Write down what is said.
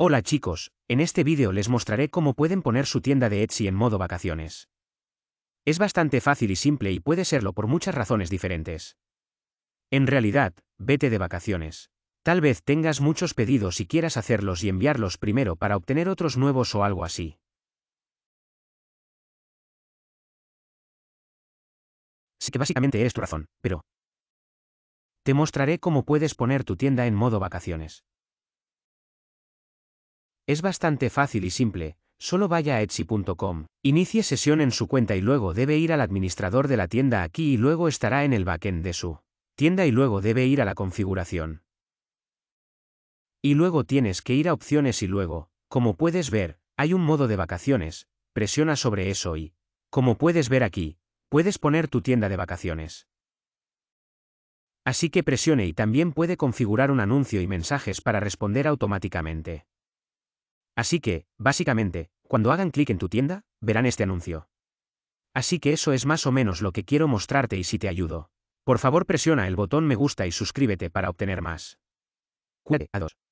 Hola chicos, en este vídeo les mostraré cómo pueden poner su tienda de Etsy en modo vacaciones. Es bastante fácil y simple y puede serlo por muchas razones diferentes. En realidad, vete de vacaciones. Tal vez tengas muchos pedidos y quieras hacerlos y enviarlos primero para obtener otros nuevos o algo así. Sí que básicamente es tu razón, pero... Te mostraré cómo puedes poner tu tienda en modo vacaciones. Es bastante fácil y simple, solo vaya a Etsy.com, inicie sesión en su cuenta y luego debe ir al administrador de la tienda aquí y luego estará en el backend de su tienda y luego debe ir a la configuración. Y luego tienes que ir a opciones y luego, como puedes ver, hay un modo de vacaciones, presiona sobre eso y, como puedes ver aquí, puedes poner tu tienda de vacaciones. Así que presione y también puede configurar un anuncio y mensajes para responder automáticamente. Así que, básicamente, cuando hagan clic en tu tienda, verán este anuncio. Así que eso es más o menos lo que quiero mostrarte y si te ayudo. Por favor presiona el botón me gusta y suscríbete para obtener más. dos.